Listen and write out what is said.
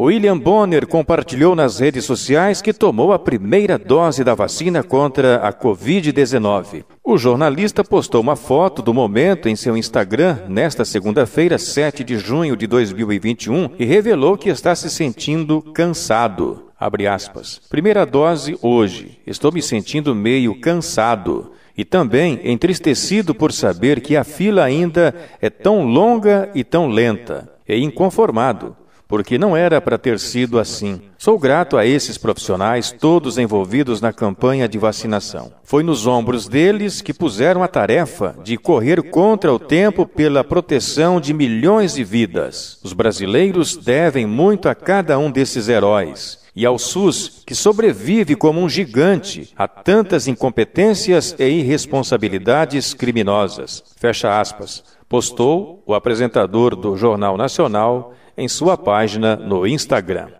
William Bonner compartilhou nas redes sociais que tomou a primeira dose da vacina contra a Covid-19. O jornalista postou uma foto do momento em seu Instagram nesta segunda-feira, 7 de junho de 2021, e revelou que está se sentindo cansado. Primeira dose hoje. Estou me sentindo meio cansado e também entristecido por saber que a fila ainda é tão longa e tão lenta. E inconformado porque não era para ter sido assim. Sou grato a esses profissionais, todos envolvidos na campanha de vacinação. Foi nos ombros deles que puseram a tarefa de correr contra o tempo pela proteção de milhões de vidas. Os brasileiros devem muito a cada um desses heróis e ao SUS, que sobrevive como um gigante a tantas incompetências e irresponsabilidades criminosas. Fecha aspas. Postou o apresentador do Jornal Nacional em sua página no Instagram.